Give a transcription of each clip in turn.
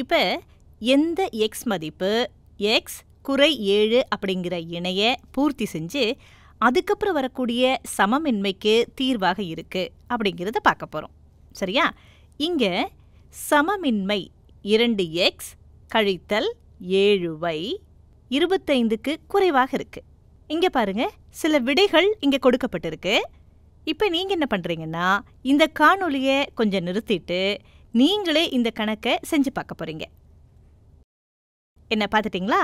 இப்போ எந்த எக்ஸ் மதிப்பு எக்ஸ் குறை ஏழு அப்படிங்கிற இணைய பூர்த்தி செஞ்சு அதுக்கப்புறம் வரக்கூடிய சமமின்மைக்கு தீர்வாக இருக்குது அப்படிங்கிறத பார்க்க போகிறோம் சரியா இங்கே சமமின்மை இரண்டு எக்ஸ் கழித்தல் ஏழு வை இருபத்தைந்துக்கு குறைவாக இருக்குது இங்கே பாருங்கள் சில விடைகள் இங்கே கொடுக்கப்பட்டிருக்கு இப்போ நீங்கள் என்ன பண்ணுறீங்கன்னா இந்த காணொலியை கொஞ்சம் நிறுத்திட்டு நீங்களே இந்த கணக்கை செஞ்சு பார்க்க போறீங்க என்ன பார்த்துட்டிங்களா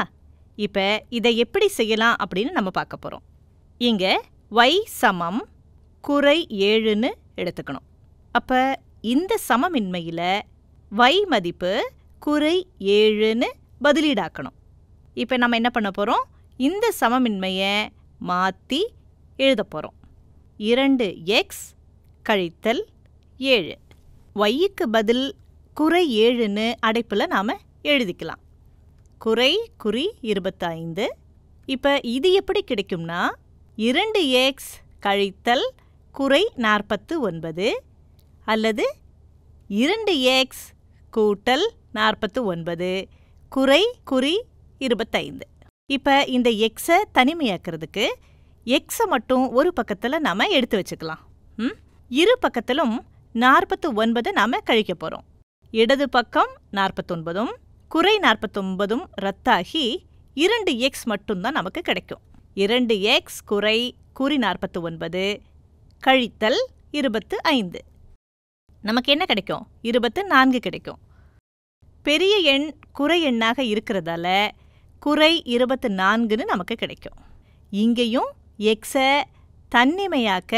இப்போ இதை எப்படி செய்யலாம் அப்படின்னு நம்ம பார்க்க போகிறோம் இங்கே ஒய் சமம் குறை ஏழுன்னு எடுத்துக்கணும் அப்போ இந்த சமமின்மையில் வை மதிப்பு குறை ஏழுன்னு பதிலீடாக்கணும் இப்போ நம்ம என்ன பண்ண போகிறோம் இந்த சமமின்மையை மாற்றி எழுத போகிறோம் இரண்டு எக்ஸ் கழித்தல் ஏழு ஒய்க்கு பதில் குறை ஏழுன்னு அடைப்பில் நாம் எழுதிக்கலாம் குறை குறி இருபத்தைந்து இப்போ இது எப்படி கிடைக்கும்னா இரண்டு எக்ஸ் கழித்தல் குறை நாற்பத்து ஒன்பது அல்லது இரண்டு எக்ஸ் கூட்டல் நாற்பத்து ஒன்பது குறை குறி இருபத்தைந்து இப்போ இந்த எக்ஸை தனிமையாக்குறதுக்கு எக்ஸை மட்டும் ஒரு பக்கத்தில் நாம் எடுத்து வச்சுக்கலாம் ம் இரு பக்கத்திலும் நாற்பத்து ஒன்பது நாம கழிக்க போறோம் இடது பக்கம் நாற்பத்தொன்பதும் குறை நாற்பத்தொன்பதும் ரத்தாகி இரண்டு எக்ஸ் மட்டும்தான் நமக்கு கிடைக்கும் இரண்டு எக்ஸ் குறை குறி நாற்பத்து ஒன்பது கழித்தல் இருபத்து ஐந்து நமக்கு என்ன கிடைக்கும் இருபத்து நான்கு கிடைக்கும் பெரிய எண் குறை எண்ணாக இருக்கிறதால குறை இருபத்து நான்குன்னு நமக்கு கிடைக்கும் இங்கேயும் எக்ஸை தன்னிமையாக்க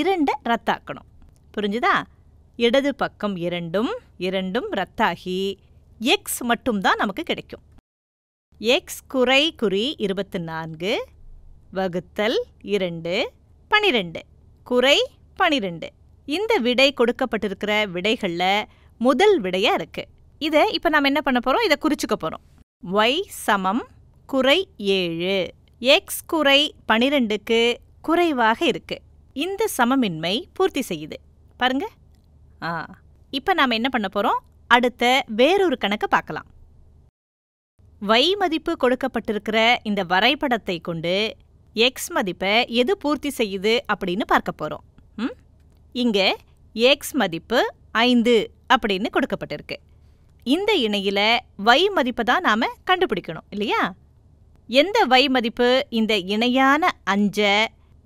இரண்டை ரத்தாக்கணும் புரிஞ்சுதா இடது பக்கம் இரண்டும் இரண்டும் ரத்தாகி எக்ஸ் மட்டும்தான் நமக்கு கிடைக்கும் எக்ஸ் குறை குறி இருபத்தி நான்கு வகுத்தல் இரண்டு பனிரெண்டு குறை பனிரெண்டு இந்த விடை கொடுக்கப்பட்டிருக்கிற விடைகளில் முதல் விடையாக இருக்குது இதை இப்போ நாம் என்ன பண்ண போகிறோம் இதை குறிச்சுக்க போகிறோம் ஒய் சமம் குறை ஏழு எக்ஸ் குறை பனிரெண்டுக்கு குறைவாக இருக்குது இந்த சமமின்மை பூர்த்தி செய்யுது பாருங்க ஆ இப்போ நாம் என்ன பண்ண போகிறோம் அடுத்த வேறொரு கணக்கை பார்க்கலாம் வை மதிப்பு கொடுக்கப்பட்டிருக்கிற இந்த வரைபடத்தை கொண்டு எக்ஸ் மதிப்பை எது பூர்த்தி செய்யுது அப்படின்னு பார்க்க போகிறோம் இங்கே எக்ஸ் மதிப்பு ஐந்து அப்படின்னு கொடுக்கப்பட்டிருக்கு இந்த இணையில் வை மதிப்பை தான் நாம் கண்டுபிடிக்கணும் இல்லையா எந்த வை மதிப்பு இந்த இணையான அஞ்ச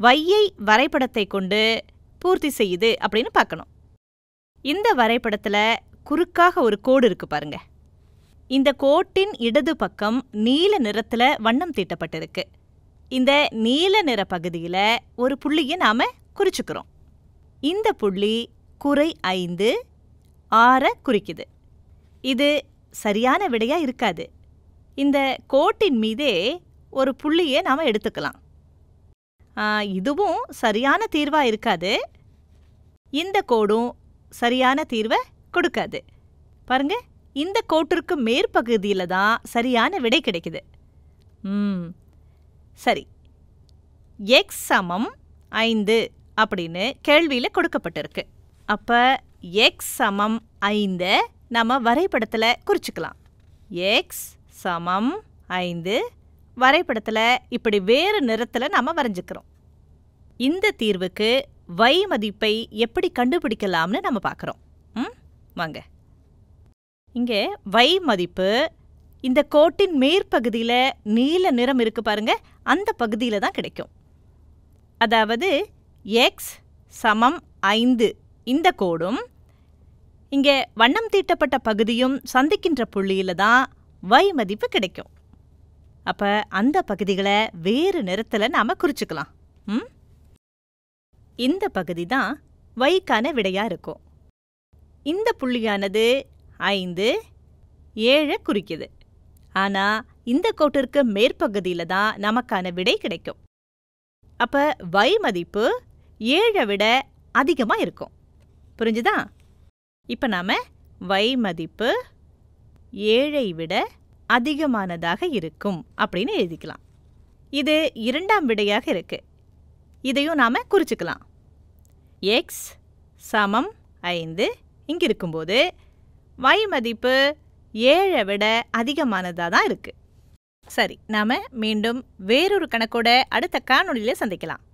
வையை வரைபடத்தை கொண்டு பூர்த்தி செய்யுது அப்படின்னு பார்க்கணும் இந்த வரைபடத்தில் குறுக்காக ஒரு கோடு இருக்கு பாருங்க இந்த கோட்டின் இடது பக்கம் நீல நிறத்தில் வண்ணம் தீட்டப்பட்டிருக்கு இந்த நீல நிற பகுதியில் ஒரு புள்ளியை நாம் குறிச்சுக்கிறோம் இந்த புள்ளி குறை ஐந்து ஆற குறிக்குது இது சரியான விடையாக இருக்காது இந்த கோட்டின் மீதே ஒரு புள்ளியை நாம் எடுத்துக்கலாம் இதுவும் சரியான தீர்வாக இருக்காது இந்த கோடும் சரியான தீர்வை கொடுக்காது பாருங்க இந்த கோட்டிற்கு மேற்பகுதியில் தான் சரியான விடை கிடைக்குது ம் சரி எக்ஸ் சமம் ஐந்து அப்படின்னு கேள்வியில் கொடுக்கப்பட்டிருக்கு அப்போ எக்ஸ் சமம் ஐந்தை நம்ம வரைபடத்தில் குறிச்சிக்கலாம் எக்ஸ் சமம் ஐந்து வரைபடத்தில் இப்படி வேறு நிறத்தில் நம்ம வரைஞ்சிக்கிறோம் இந்த தீர்வுக்கு வை மதிப்பை எப்படி கண்டுபிடிக்கலாம்னு நம்ம பார்க்குறோம் ம் வாங்க இங்கே வை மதிப்பு இந்த கோட்டின் மேற்பகுதியில் நீல நிறம் இருக்குது பாருங்க அந்த பகுதியில் தான் கிடைக்கும் அதாவது எக்ஸ் சமம் ஐந்து இந்த கோடும் இங்கே வண்ணம் தீட்டப்பட்ட பகுதியும் சந்திக்கின்ற புள்ளியில் தான் வை மதிப்பு கிடைக்கும் அப்போ அந்த பகுதிகளை வேறு நிறத்தில் நாம குறிச்சுக்கலாம் ம் இந்த பகுதி தான் வைக்கான விடையாக இருக்கும் இந்த புள்ளியானது ஐந்து ஏழை குறிக்குது ஆனால் இந்த கோட்டிற்கு மேற்பகுதியில் தான் நமக்கான விடை கிடைக்கும் அப்ப வை மதிப்பு ஏழை விட அதிகமாக இருக்கும் புரிஞ்சுதா இப்போ நாம் வை மதிப்பு ஏழை விட அதிகமானதாக இருக்கும் அப்படின்னு எழுதிக்கலாம் இது இரண்டாம் விடையாக இருக்குது இதையும் நாம் குறிச்சிக்கலாம் எக்ஸ் சமம் ஐந்து இங்கே இருக்கும்போது வை மதிப்பு ஏழை விட அதிகமானதாக தான் இருக்குது சரி நாம் மீண்டும் வேறொரு கணக்கோட அடுத்த காணொலியில் சந்திக்கலாம்